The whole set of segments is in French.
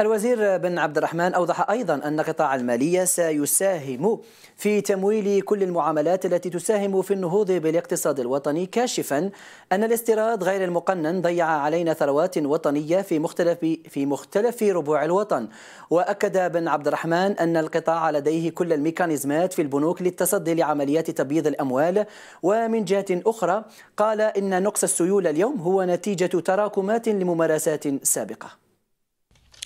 الوزير بن عبد الرحمن أوضح أيضا أن قطاع المالية سيساهم في تمويل كل المعاملات التي تساهم في النهوض بالاقتصاد الوطني كاشفا أن الاستيراد غير المقنن ضيع علينا ثروات وطنية في مختلف في مختلف ربوع الوطن وأكد بن عبد الرحمن أن القطاع لديه كل الميكانيزمات في البنوك للتصدي لعمليات تبييض الأموال ومن جهة أخرى قال إن نقص السيولة اليوم هو نتيجة تراكمات لممارسات سابقة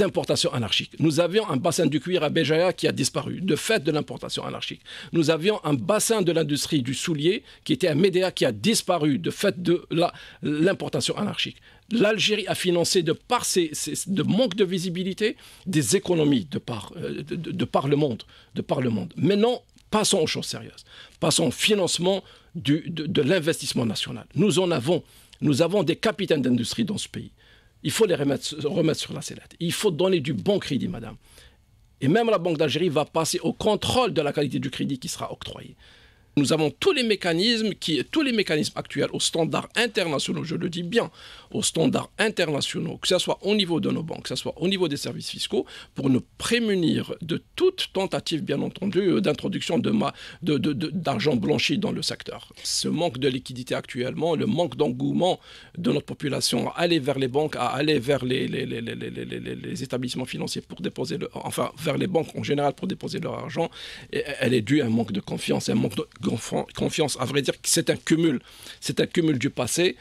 importations anarchiques. Nous avions un bassin du cuir à Béjaïa qui a disparu, de fait de l'importation anarchique. Nous avions un bassin de l'industrie du soulier qui était à Médéa qui a disparu, de fait de l'importation anarchique. L'Algérie a financé, de par ses, de manque de visibilité, des économies de par, euh, par le monde, de par le monde. Maintenant, passons aux choses sérieuses. Passons au financement du, de l'investissement national. Nous en avons. Nous avons des capitaines d'industrie dans ce pays. Il faut les remettre, sur la sellette. Il faut donner du bon crédit, madame. Et même la Banque d'Algérie va passer au contrôle de la qualité du crédit qui sera octroyé nous avons tous les mécanismes qui, tous les mécanismes actuels aux standards internationaux, je le dis bien, aux standards internationaux, que ce soit au niveau de nos banques, que ce soit au niveau des services fiscaux, pour nous prémunir de toute tentative, bien entendu, euh, d'introduction de d'argent blanchi dans le secteur. Ce manque de liquidité actuellement, le manque d'engouement de notre population à aller vers les banques, à aller vers les, établissements financiers pour déposer, enfin vers les banques en général pour déposer leur argent, elle est due à un manque de confiance, un manque de confiance. À vrai dire, c'est un cumul. C'est un cumul du passé